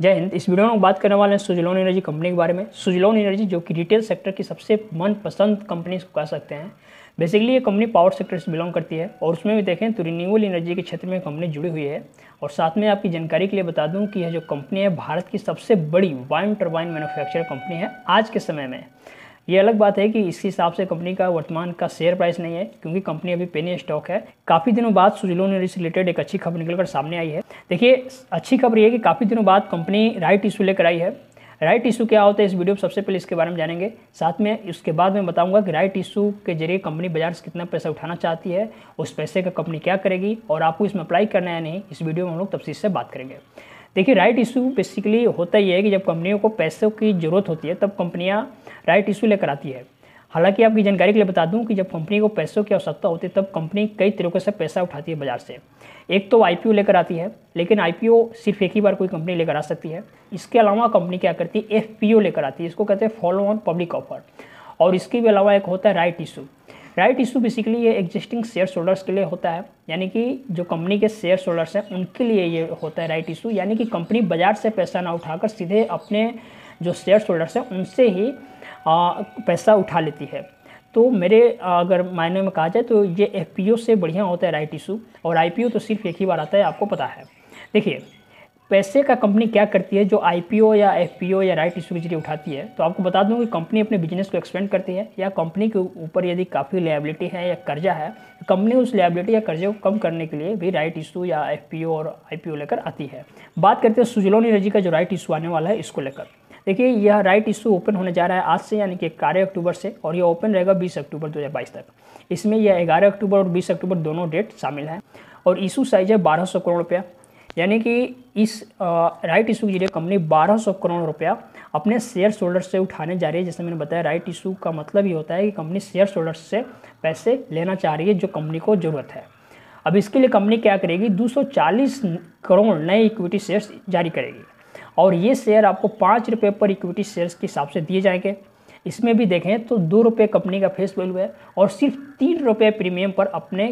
जय हिंद इस वीडियो में बात करने वाले हैं सुजलोन एनर्जी कंपनी के बारे में सुजलोन एनर्जी जो कि रिटेल सेक्टर की सबसे मनपसंद कंपनी को कह सकते हैं बेसिकली ये कंपनी पावर सेक्टर से बिलोंग करती है और उसमें भी देखें तो रिन्यूबल एनर्जी के क्षेत्र में कंपनी जुड़ी हुई है और साथ में आपकी जानकारी के लिए बता दूँ कि यह जो कंपनी है भारत की सबसे बड़ी वाइन टर्बाइन मैन्युफैक्चर कंपनी है आज के समय में ये अलग बात है कि इस हिसाब से कंपनी का वर्तमान का शेयर प्राइस नहीं है क्योंकि कंपनी अभी पेनी स्टॉक है काफ़ी दिनों बाद सुजलो ने इस रिलेटेड एक अच्छी खबर निकलकर सामने आई है देखिए अच्छी खबर ये कि काफ़ी दिनों बाद कंपनी राइट इशू लेकर आई है राइट इशू क्या होता है इस वीडियो में सबसे पहले इसके बारे में जानेंगे साथ में उसके बाद मैं बताऊंगा कि राइट इशू के जरिए कंपनी बाजार से कितना पैसा उठाना चाहती है उस पैसे का कंपनी क्या करेगी और आपको इसमें अप्लाई करना है नहीं इस वीडियो में हम लोग तफसील से बात करेंगे देखिए राइट इशू बेसिकली होता ही है कि जब कंपनियों को पैसों की ज़रूरत होती है तब कंपनियाँ राइट इशू लेकर आती है हालांकि आपकी जानकारी के लिए बता दूं कि जब कंपनी को पैसों की आवश्यकता होती है तब कंपनी कई तरीक़ों से पैसा उठाती है बाज़ार से एक तो आईपीओ लेकर आती है लेकिन आईपीओ सिर्फ एक ही बार कोई कंपनी लेकर आ सकती है इसके अलावा कंपनी क्या करती है एफपीओ लेकर आती है इसको कहते हैं फॉलो ऑन पब्लिक ऑफर और इसके भी अलावा एक होता है right issue right issue basically ये एग्जिस्टिंग शेयर होल्डर्स के लिए होता है यानी कि जो कंपनी के शेयर होल्डर्स हैं उनके लिए ये होता है राइट इशू यानी कि कंपनी बाजार से पैसा ना उठाकर सीधे अपने जो शेयर होल्डर्स हैं उनसे ही आ, पैसा उठा लेती है तो मेरे अगर मायने में कहा जाए तो ये एफ से बढ़िया होता है राइट इशू और आई तो सिर्फ एक ही बार आता है आपको पता है देखिए पैसे का कंपनी क्या करती है जो आई या एफ या राइट इशू के जरिए उठाती है तो आपको बता दूँ कि कंपनी अपने बिजनेस को एक्सपेंड करती है या कंपनी के ऊपर यदि काफ़ी लाइबिलिटी है या कर्जा है तो कंपनी उस लाइबिलिटी या कर्जे को कम करने के लिए भी राइट इशू या एफ और आई लेकर आती है बात करते हैं सुजलोन एनर्जी का जो राइट इशू आने वाला है इसको लेकर देखिए यह राइट इशू ओपन होने जा रहा है आज से यानी कि ग्यारह अक्टूबर से और यह ओपन रहेगा बीस अक्टूबर दो तक इसमें यह ग्यारह अक्टूबर और बीस अक्टूबर दोनों डेट शामिल हैं और इशू साइज है बारह सौ करोड़ रुपया यानी कि इस राइट इशू के जरिए कंपनी 1200 करोड़ रुपया अपने शेयर होल्डर्स से उठाने जा रही है जैसे मैंने बताया राइट इशू का मतलब ये होता है कि कंपनी शेयर होल्डर्स से पैसे लेना चाह रही है जो कंपनी को ज़रूरत है अब इसके लिए कंपनी क्या करेगी 240 करोड़ नए इक्विटी शेयर्स जारी करेगी और ये शेयर आपको पाँच रुपये पर इक्विटी शेयर्स के हिसाब से दिए जाएंगे इसमें भी देखें तो दो रुपये कंपनी का फेस वैल्यू है और सिर्फ तीन रुपये प्रीमियम पर अपने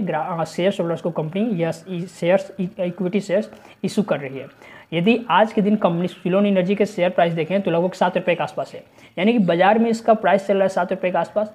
शेयर्स होल्डर्स को कंपनी या शेयर्स इक्विटी शेयर्स इशू कर रही है यदि आज के दिन कंपनी सिलोन एनर्जी के शेयर प्राइस देखें तो लगभग सात रुपये के आसपास है यानी कि बाजार में इसका प्राइस चल रहा है सात रुपये के आसपास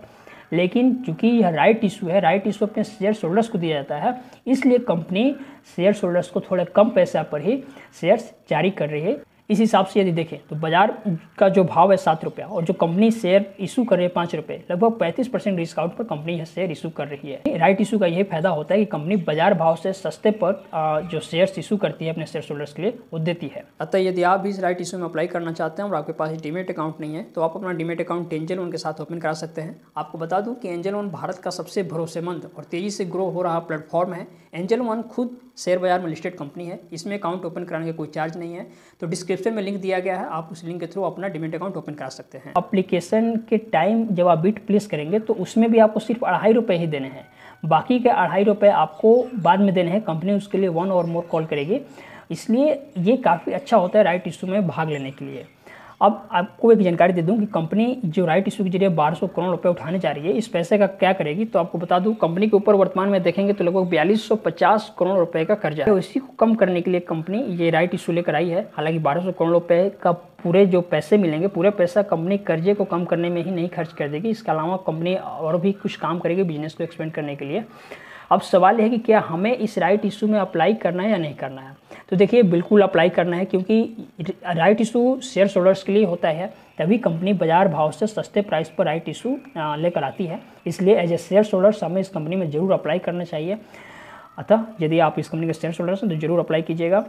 लेकिन चूंकि यह राइट इशू है राइट इशू अपने शेयर होल्डर्स को दिया जाता है इसलिए कंपनी शेयर होल्डर्स को थोड़े कम पैसा पर ही शेयर्स जारी कर रही है इस हिसाब से यदि देखें तो बाजार का जो भाव है सात रुपया और जो कंपनी शेयर इशू कर रही है पाँच रुपये लगभग पैंतीस परसेंट डिस्काउंट पर कंपनी यह शेयर इशू कर रही है राइट इशू का यही फायदा होता है कि कंपनी बाजार भाव से सस्ते पर जो शेयर इशू करती है अपने शेयर होल्डर्स के लिए वो देती है अतः यदि आप भी इस राइट इशू में अप्लाई करना चाहते हैं और आपके पास डीमेट अकाउंट नहीं है तो आप अपना डीमेट अकाउंट एंजल वन के साथ ओपन करा सकते हैं आपको बता दूँ कि एंजल वन भारत का सबसे भरोसेमंद और तेज़ी से ग्रो हो रहा प्लेटफॉर्म है एंजल वन खुद शेयर बाजार में लिस्टेड कंपनी है इसमें अकाउंट ओपन कराने का कोई चार्ज नहीं है तो डिस्क्रिप्शन डिस्क्रिप्शन में लिंक दिया गया है आप उस लिंक के थ्रू अपना डिमेट अकाउंट ओपन करा सकते हैं अप्लीकेशन के टाइम जब आप बिट प्लेस करेंगे तो उसमें भी आपको सिर्फ अढ़ाई रुपये ही देने हैं बाकी के अढ़ाई रुपये आपको बाद में देने हैं कंपनी उसके लिए वन और मोर कॉल करेगी इसलिए ये काफ़ी अच्छा होता है राइट इशू में भाग लेने के लिए अब आपको एक जानकारी दे दूं कि कंपनी जो राइट इशू के जरिए 1200 करोड़ रुपए उठाने जा रही है इस पैसे का क्या करेगी तो आपको बता दूं कंपनी के ऊपर वर्तमान में देखेंगे तो लगभग बयालीस करोड़ रुपए का कर्जा है तो इसी को कम करने के लिए कंपनी ये राइट इशू लेकर आई है हालांकि बारह करोड़ रुपए का पूरे जो पैसे मिलेंगे पूरे पैसा कंपनी कर्जे को कम करने में ही नहीं खर्च कर देगी इसके अलावा कंपनी और भी कुछ काम करेगी बिजनेस को एक्सपेंड करने के लिए अब सवाल यह है कि क्या हमें इस राइट इशू में अप्लाई करना है या नहीं करना है तो देखिए बिल्कुल अप्लाई करना है क्योंकि राइट इशू शेयर होल्डर्स के लिए होता है तभी कंपनी बाजार भाव से सस्ते प्राइस पर राइट इशू लेकर आती है इसलिए एज ए शेयर होल्डर्स हमें इस कंपनी में ज़रूर अप्लाई करना चाहिए अतः यदि आप इस कंपनी के शेयर होल्डर्स हैं तो ज़रूर अप्लाई कीजिएगा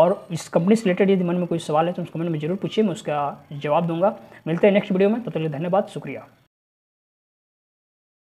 और इस कंपनी से रिलेटेड यदि मन में कोई सवाल है तो उस कमेंट में जरूर पूछिए मैं उसका जवाब दूंगा मिलते हैं नेक्स्ट वीडियो में तब तो तक तो धन्यवाद शुक्रिया